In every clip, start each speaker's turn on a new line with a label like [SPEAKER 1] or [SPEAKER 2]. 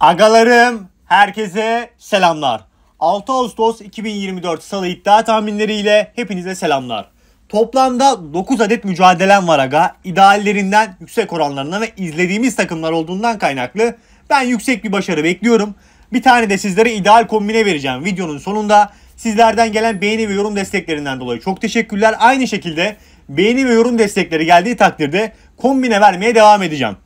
[SPEAKER 1] Agalarım herkese selamlar. 6 Ağustos 2024 Salı iddia tahminleriyle hepinize selamlar. Toplamda 9 adet mücadelem var aga. İdeallerinden yüksek oranlarına ve izlediğimiz takımlar olduğundan kaynaklı ben yüksek bir başarı bekliyorum. Bir tane de sizlere ideal kombine vereceğim videonun sonunda. Sizlerden gelen beğeni ve yorum desteklerinden dolayı çok teşekkürler. Aynı şekilde beğeni ve yorum destekleri geldiği takdirde kombine vermeye devam edeceğim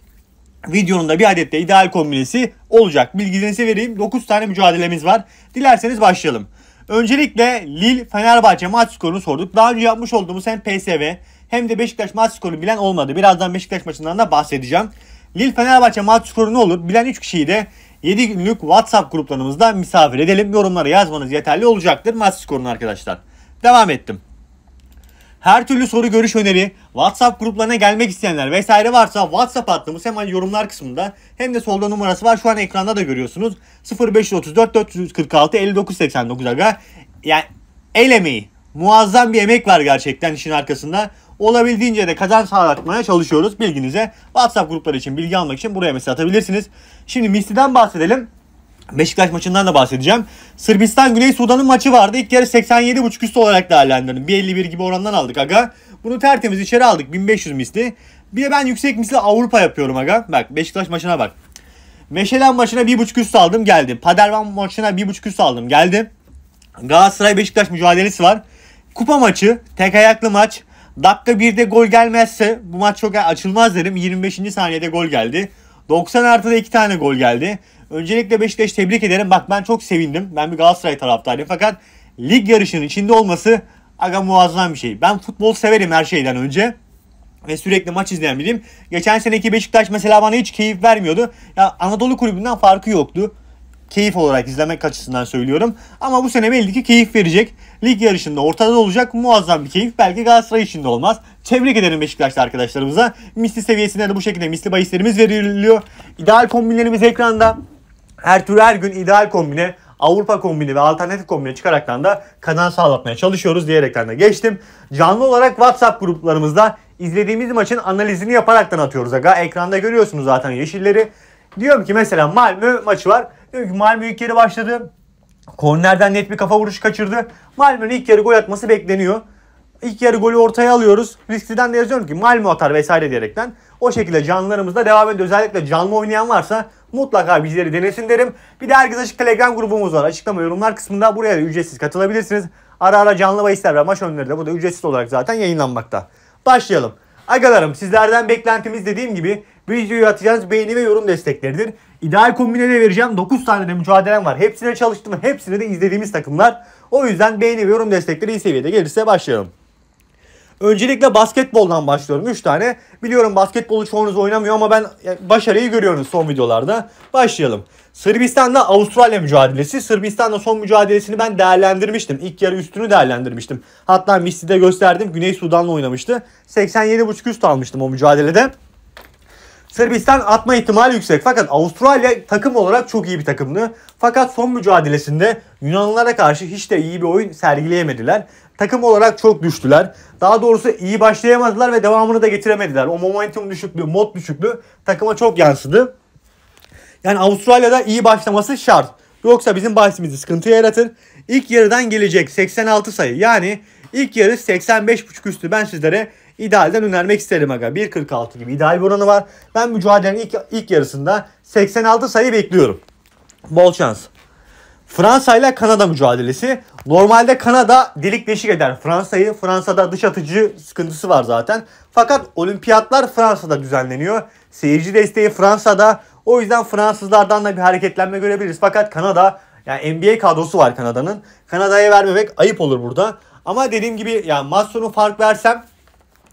[SPEAKER 1] videonun da bir adet de ideal kombinesi olacak. Bilgilerinizi vereyim. 9 tane mücadelemiz var. Dilerseniz başlayalım. Öncelikle Lille Fenerbahçe maç skorunu sorduk. Daha önce yapmış olduğumuz hem PSV hem de Beşiktaş maç skorunu bilen olmadı. Birazdan Beşiktaş maçından da bahsedeceğim. Lille Fenerbahçe maç skoru ne olur? Bilen 3 kişiyi de 7 günlük WhatsApp gruplarımızda misafir edelim. Yorumları yazmanız yeterli olacaktır maç skorunu arkadaşlar. Devam ettim. Her türlü soru görüş öneri, WhatsApp gruplarına gelmek isteyenler vesaire varsa WhatsApp hattımız hemen yorumlar kısmında hem de solda numarası var. Şu an ekranda da görüyorsunuz. 0534 446 5989 aga. Yani el emeği. Muazzam bir emek var gerçekten işin arkasında. Olabildiğince de kazan sağlatmaya çalışıyoruz bilginize. WhatsApp grupları için bilgi almak için buraya mesaj atabilirsiniz. Şimdi Misty'den bahsedelim. Beşiktaş maçından da bahsedeceğim. Sırbistan Güney Sudan'ın maçı vardı. İlk yarı 87.5 üstü olarak değerlendirdim. 1.51 gibi orandan aldık aga. Bunu tertemiz içeri aldık 1500 misli. Bir de ben yüksek misli Avrupa yapıyorum aga. Bak Beşiktaş maçına bak. Meşelen maçına 1.5 üstü aldım geldim. Padervan maçına 1.5 üstü aldım geldi. Galatasaray Beşiktaş mücadelesi var. Kupa maçı, tek ayaklı maç. Dakika 1'de gol gelmezse bu maç çok açılmaz dedim. 25. saniyede gol geldi. 90 artıda 2 tane gol geldi. Öncelikle Beşiktaş tebrik ederim. Bak ben çok sevindim. Ben bir Galatasaray taraftarıyım. Fakat lig yarışının içinde olması aga muazzam bir şey. Ben futbol severim her şeyden önce. Ve sürekli maç izleyen biriyim. Geçen seneki Beşiktaş mesela bana hiç keyif vermiyordu. Ya Anadolu kulübünden farkı yoktu. Keyif olarak izlemek açısından söylüyorum. Ama bu sene belli ki keyif verecek. Lig yarışında ortada olacak muazzam bir keyif. Belki Galatasaray için de olmaz. Tebrik ederim Beşiktaşlı arkadaşlarımıza. Misli seviyesinde de bu şekilde misli bahislerimiz veriliyor. İdeal kombinlerimiz ekranda her tür her gün ideal kombine Avrupa kombini ve alternatif kombini çıkaraktan da kazanç sağlatmaya çalışıyoruz diyerekten de geçtim. Canlı olarak WhatsApp gruplarımızda izlediğimiz maçın analizini yaparaktan atıyoruz aga. Ekranda görüyorsunuz zaten yeşilleri. Diyorum ki mesela Malmö maçı var. Diyorum ki Malmö ilk yarı başladı. Kornerden net bir kafa vuruşu kaçırdı. Malmö'nün ilk yarı gol atması bekleniyor. İlk yarı golü ortaya alıyoruz. Riskliden de yazıyorum ki Malmo atar vesaire diyerekten. O şekilde canlılarımızda devam ediyor. Özellikle canlı oynayan varsa mutlaka bizleri denesin derim. Bir de herkes açık telegram grubumuz var. Açıklama yorumlar kısmında buraya da ücretsiz katılabilirsiniz. Ara ara canlı bahisler ve maç önleri de da ücretsiz olarak zaten yayınlanmakta. Başlayalım. Agalarım sizlerden beklentimiz dediğim gibi videoyu atacağınız beğeni ve yorum destekleridir. İdeal kombine vereceğim. 9 tane de mücadelem var. Hepsine çalıştım. Hepsine de izlediğimiz takımlar. O yüzden beğeni ve yorum destekleri iyi seviyede gelirse başlayalım. Öncelikle basketboldan başlıyorum. 3 tane. Biliyorum basketbolu çoğunuz oynamıyor ama ben e, başarıyı görüyorsunuz son videolarda. Başlayalım. Sırbistan'la Avustralya mücadelesi. Sırbistan'la son mücadelesini ben değerlendirmiştim. İlk yarı üstünü değerlendirmiştim. Hatta Misli'de gösterdim. Güney Sudan'la oynamıştı. 87.5 üst almıştım o mücadelede. Sırbistan atma ihtimali yüksek fakat Avustralya takım olarak çok iyi bir takımdı. Fakat son mücadelesinde Yunanlılara karşı hiç de iyi bir oyun sergileyemediler. Takım olarak çok düştüler. Daha doğrusu iyi başlayamadılar ve devamını da getiremediler. O momentum düşüklüğü, mod düşüklüğü takıma çok yansıdı. Yani Avustralya'da iyi başlaması şart. Yoksa bizim bahsimizi sıkıntı yaratır. İlk yarıdan gelecek 86 sayı yani ilk yarı 85.5 üstü ben sizlere idealden önermek isterim aga. 1.46 gibi ideal bir oranı var. Ben mücadelenin ilk, ilk yarısında 86 sayı bekliyorum. Bol şans. Fransa ile Kanada mücadelesi. Normalde Kanada delik deşik eder Fransa'yı. Fransa'da dış atıcı sıkıntısı var zaten. Fakat olimpiyatlar Fransa'da düzenleniyor. Seyirci desteği Fransa'da. O yüzden Fransızlardan da bir hareketlenme görebiliriz. Fakat Kanada yani NBA kadrosu var Kanada'nın. Kanada'ya vermemek ayıp olur burada. Ama dediğim gibi yani Masson'u fark versem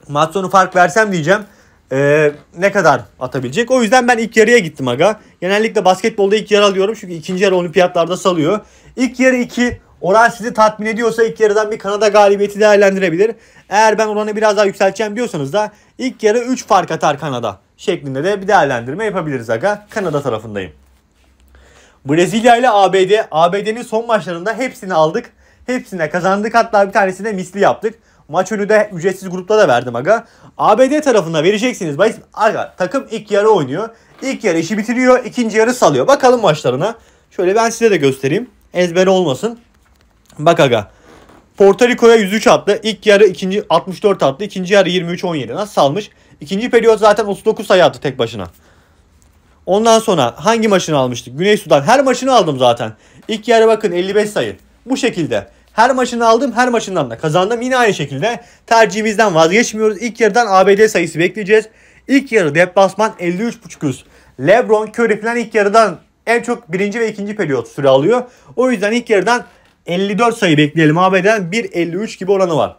[SPEAKER 1] Maç fark versem diyeceğim. Ee, ne kadar atabilecek. O yüzden ben ilk yarıya gittim aga. Genellikle basketbolda ilk yarı alıyorum. Çünkü ikinci yarı olimpiyatlarda salıyor. İlk yarı 2. Oran sizi tatmin ediyorsa ilk yarıdan bir Kanada galibiyeti değerlendirebilir. Eğer ben oranı biraz daha yükselteceğim diyorsanız da ilk yarı 3 fark atar Kanada şeklinde de bir değerlendirme yapabiliriz aga. Kanada tarafındayım. Brezilya ile ABD. ABD'nin son maçlarında hepsini aldık. Hepsine kazandık. Hatta bir tanesine misli yaptık. Maç önü de ücretsiz grupta da verdim aga. ABD tarafına vereceksiniz. Bahis, aga takım ilk yarı oynuyor. İlk yarı işi bitiriyor. ikinci yarı salıyor. Bakalım maçlarına. Şöyle ben size de göstereyim. Ezber olmasın. Bak aga. Porto Rico'ya 103 attı. İlk yarı ikinci 64 attı. İkinci yarı 23-17. Nasıl salmış? İkinci periyot zaten 39 sayı attı tek başına. Ondan sonra hangi maçını almıştık? Güney Sudan. Her maçını aldım zaten. İlk yarı bakın 55 sayı. Bu şekilde. Her maçını aldım her maçından da kazandım. Yine aynı şekilde tercihimizden vazgeçmiyoruz. İlk yarıdan ABD sayısı bekleyeceğiz. İlk yarı deplasman 53.5 üst. Lebron, Curry falan ilk yarıdan en çok birinci ve ikinci periyot süre alıyor. O yüzden ilk yarıdan 54 sayı bekleyelim ABD'den 1.53 gibi oranı var.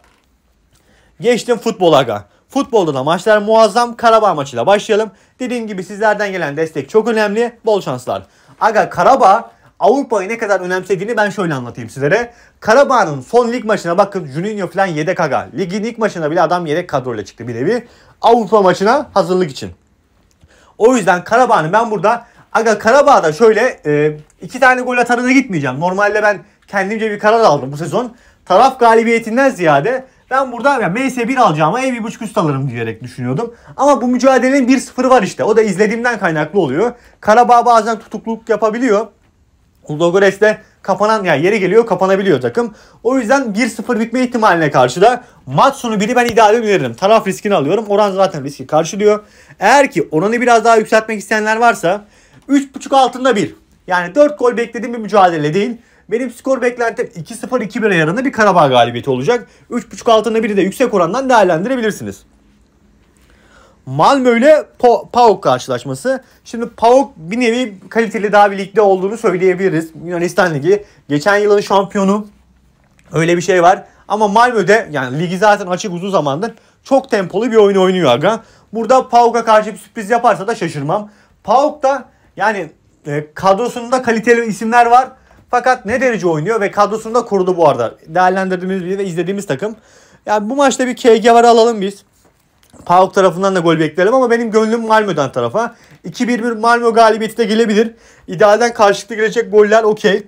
[SPEAKER 1] Geçtim futbol aga. Futbolda da maçlar muazzam. Karabağ maçıyla başlayalım. Dediğim gibi sizlerden gelen destek çok önemli. Bol şanslar. Aga Karabağ Avrupa'yı ne kadar önemsediğini ben şöyle anlatayım sizlere. Karabağ'ın son lig maçına bakın Juninho falan yedek aga. Ligin ilk maçına bile adam yedek kadroyla çıktı bir nevi. Avrupa maçına hazırlık için. O yüzden Karabağ'ın ben burada aga Karabağ'da şöyle e, iki tane gol atarına gitmeyeceğim. Normalde ben kendimce bir karar aldım bu sezon. Taraf galibiyetinden ziyade ben burada yani MS 1 alacağıma ev 1.5 üst alırım diyerek düşünüyordum. Ama bu mücadelenin 1-0 var işte. O da izlediğimden kaynaklı oluyor. Karabağ bazen tutukluk yapabiliyor. Ludogorets'te kapanan yani yeri geliyor kapanabiliyor takım. O yüzden 1-0 bitme ihtimaline karşı da maç sonu biri ben ideal öneririm. Taraf riskini alıyorum. Oran zaten riski karşılıyor. Eğer ki oranı biraz daha yükseltmek isteyenler varsa 3.5 altında 1. Yani 4 gol beklediğim bir mücadele değil. Benim skor beklentim 2-0-2-1 ayarında bir Karabağ galibiyeti olacak. 3.5 altında biri de yüksek orandan değerlendirebilirsiniz. Malmö ile PAOK karşılaşması. Şimdi PAOK bir nevi kaliteli daha bir ligde olduğunu söyleyebiliriz. Yunanistan Ligi. Geçen yılın şampiyonu. Öyle bir şey var. Ama Malmö'de yani ligi zaten açık uzun zamandır çok tempolu bir oyun oynuyor aga. Burada PAOK'a karşı bir sürpriz yaparsa da şaşırmam. Paok da yani e, kadrosunda kaliteli isimler var. Fakat ne derece oynuyor ve kadrosunda kurulu bu arada. Değerlendirdiğimiz ve izlediğimiz takım. Yani bu maçta bir KG var alalım biz. PAOK tarafından da gol beklerim ama benim gönlüm Malmö'den tarafa. 2-1-1 Malmö galibiyeti de gelebilir. İdealden karşılıklı gelecek goller okey.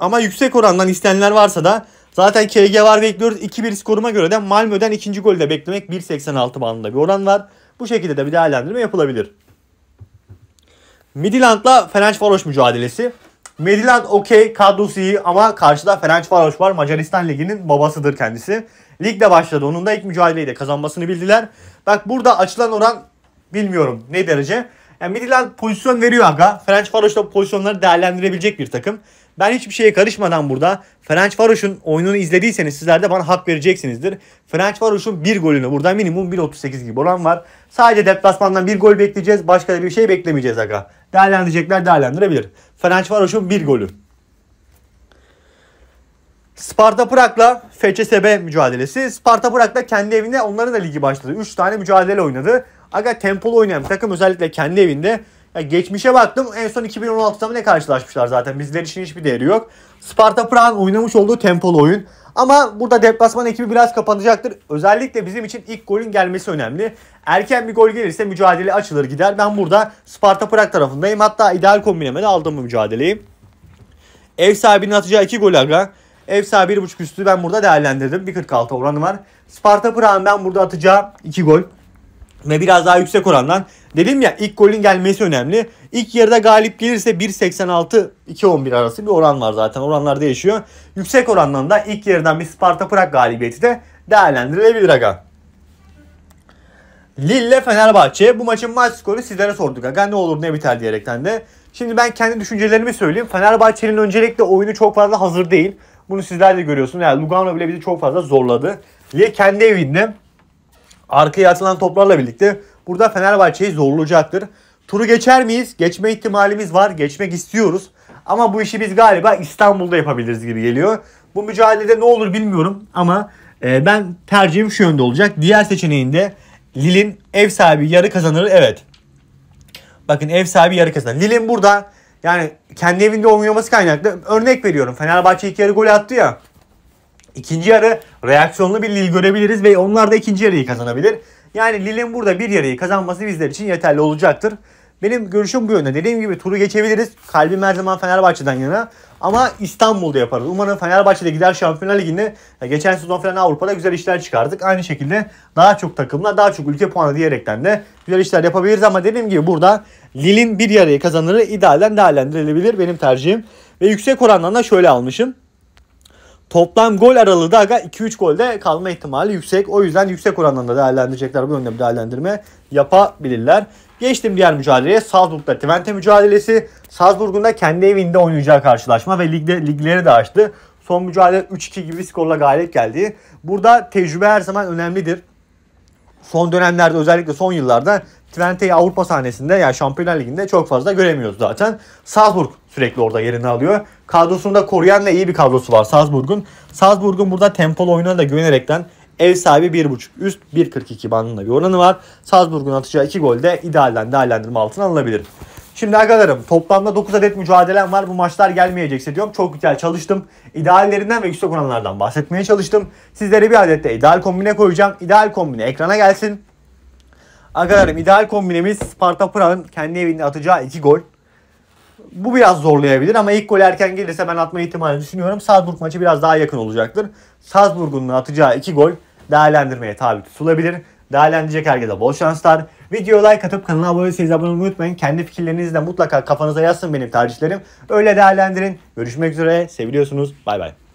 [SPEAKER 1] Ama yüksek orandan istenenler varsa da zaten KG var bekliyoruz. 2-1 skoruma göre de Malmö'den ikinci golü de beklemek 1.86 bandında bir oran var. Bu şekilde de bir değerlendirme yapılabilir. Midland'la Ferencvaros mücadelesi. Midland okey kadrosu iyi ama karşıda Ferencvaros var. Macaristan Ligi'nin babasıdır kendisi. Ligde başladı. Onun da ilk mücadeleyi de kazanmasını bildiler. Bak burada açılan oran bilmiyorum ne derece. Yani Midland pozisyon veriyor aga. French Faroş da pozisyonları değerlendirebilecek bir takım. Ben hiçbir şeye karışmadan burada French Faroş'un oyununu izlediyseniz sizler de bana hak vereceksinizdir. French Faroş'un bir golünü burada minimum 1.38 gibi oran var. Sadece deplasmandan bir gol bekleyeceğiz. Başka da bir şey beklemeyeceğiz aga. Değerlendirecekler değerlendirebilir. French Faroş'un bir golü. Sparta Prag'la FCSB mücadelesi. Sparta Prag'la kendi evinde onların da ligi başladı. 3 tane mücadele oynadı. Aga tempolu oynayan takım özellikle kendi evinde. Ya geçmişe baktım en son 2016'da mı ne karşılaşmışlar zaten. Bizler için hiçbir değeri yok. Sparta Prag'ın oynamış olduğu tempolu oyun. Ama burada deplasman ekibi biraz kapanacaktır. Özellikle bizim için ilk golün gelmesi önemli. Erken bir gol gelirse mücadele açılır gider. Ben burada Sparta Prag tarafındayım. Hatta ideal kombinemede aldım bu mücadeleyi. Ev sahibinin atacağı iki gol aga. Ev sahibi 1.5 üstü ben burada değerlendirdim. 1.46 oranı var. Sparta Prag'ın ben burada atacağım 2 gol. Ve biraz daha yüksek orandan. Dedim ya ilk golün gelmesi önemli. İlk yarıda galip gelirse 1.86-2.11 arası bir oran var zaten. Oranlar değişiyor. Yüksek orandan da ilk yarıdan bir Sparta Prag galibiyeti de değerlendirilebilir aga. Lille Fenerbahçe bu maçın maç skoru sizlere sorduk aga ne olur ne biter diyerekten de. Şimdi ben kendi düşüncelerimi söyleyeyim. Fenerbahçe'nin öncelikle oyunu çok fazla hazır değil. Bunu sizler de görüyorsunuz. Yani Lugano bile bizi çok fazla zorladı. Diye kendi evinde arkaya atılan toplarla birlikte burada Fenerbahçe'yi zorlayacaktır. Turu geçer miyiz? Geçme ihtimalimiz var. Geçmek istiyoruz. Ama bu işi biz galiba İstanbul'da yapabiliriz gibi geliyor. Bu mücadelede ne olur bilmiyorum ama e, ben tercihim şu yönde olacak. Diğer seçeneğinde Lille'in ev sahibi yarı kazanır. Evet. Bakın ev sahibi yarı kazanır. Lille'in burada yani kendi evinde oynaması kaynaklı. Örnek veriyorum. Fenerbahçe ilk yarı gol attı ya. İkinci yarı reaksiyonlu bir Lille görebiliriz ve onlar da ikinci yarıyı kazanabilir. Yani Lille'in burada bir yarıyı kazanması bizler için yeterli olacaktır. Benim görüşüm bu yönde. Dediğim gibi turu geçebiliriz. Kalbim her zaman Fenerbahçe'den yana. Ama İstanbul'da yaparız. Umarım Fenerbahçe'de gider Şampiyonlar Ligi'nde geçen sezon falan Avrupa'da güzel işler çıkardık. Aynı şekilde daha çok takımla daha çok ülke puanı diyerekten de güzel işler yapabiliriz. Ama dediğim gibi burada Lille'in bir yarıya kazanırı idealden değerlendirilebilir benim tercihim. Ve yüksek orandan şöyle almışım. Toplam gol aralığı da 2-3 golde kalma ihtimali yüksek. O yüzden yüksek orandan değerlendirecekler. Bu yönde bir değerlendirme yapabilirler. Geçtim diğer mücadeleye. Salzburg'da Twente mücadelesi. Salzburg'un da kendi evinde oynayacağı karşılaşma ve ligde, ligleri de açtı. Son mücadele 3-2 gibi skorla galip geldi. Burada tecrübe her zaman önemlidir. Son dönemlerde özellikle son yıllarda Twente'yi Avrupa sahnesinde yani Şampiyonlar Ligi'nde çok fazla göremiyoruz zaten. Salzburg sürekli orada yerini alıyor. Kadrosunu da koruyan da iyi bir kadrosu var Salzburg'un. Salzburg'un burada tempolu oyununa da güvenerekten Ev sahibi 1.5 üst 1.42 bandında bir oranı var. Salzburg'un atacağı 2 golde idealden değerlendirme altına alınabilir. Şimdi arkadaşlarım toplamda 9 adet mücadelem var. Bu maçlar gelmeyecekse diyorum. Çok güzel çalıştım. İdeallerinden ve yüksek oranlardan bahsetmeye çalıştım. Sizlere bir adet de ideal kombine koyacağım. İdeal kombine ekrana gelsin. Arkadaşlarım ideal kombinemiz Sparta Prag'ın kendi evinde atacağı 2 gol. Bu biraz zorlayabilir ama ilk gol erken gelirse ben atma ihtimalini düşünüyorum. Salzburg maçı biraz daha yakın olacaktır. Salzburg'un atacağı 2 gol değerlendirmeye tabi tutulabilir. Değerlendirecek herkese bol şanslar. Video like atıp kanala abone olmayı abone unutmayın. Kendi fikirlerinizi de mutlaka kafanıza yazsın benim tercihlerim. Öyle değerlendirin. Görüşmek üzere. Seviliyorsunuz. Bay bay.